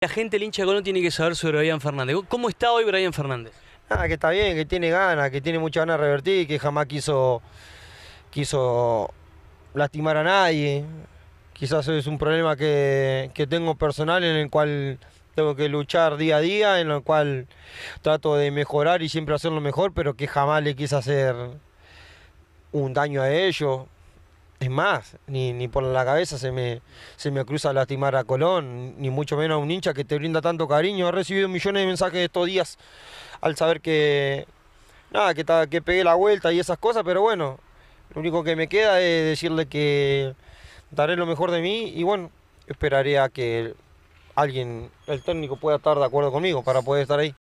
La gente, el hincha no tiene que saber sobre Brian Fernández. ¿Cómo está hoy Brian Fernández? Ah, que está bien, que tiene ganas, que tiene mucha ganas de revertir, que jamás quiso, quiso lastimar a nadie. Quizás es un problema que, que, tengo personal en el cual tengo que luchar día a día, en el cual trato de mejorar y siempre hacer lo mejor, pero que jamás le quise hacer un daño a ellos. Es más, ni, ni por la cabeza se me, se me cruza lastimar a Colón, ni mucho menos a un hincha que te brinda tanto cariño. ha recibido millones de mensajes estos días al saber que, nada, que, que pegué la vuelta y esas cosas, pero bueno, lo único que me queda es decirle que daré lo mejor de mí y bueno, esperaré a que alguien, el técnico pueda estar de acuerdo conmigo para poder estar ahí.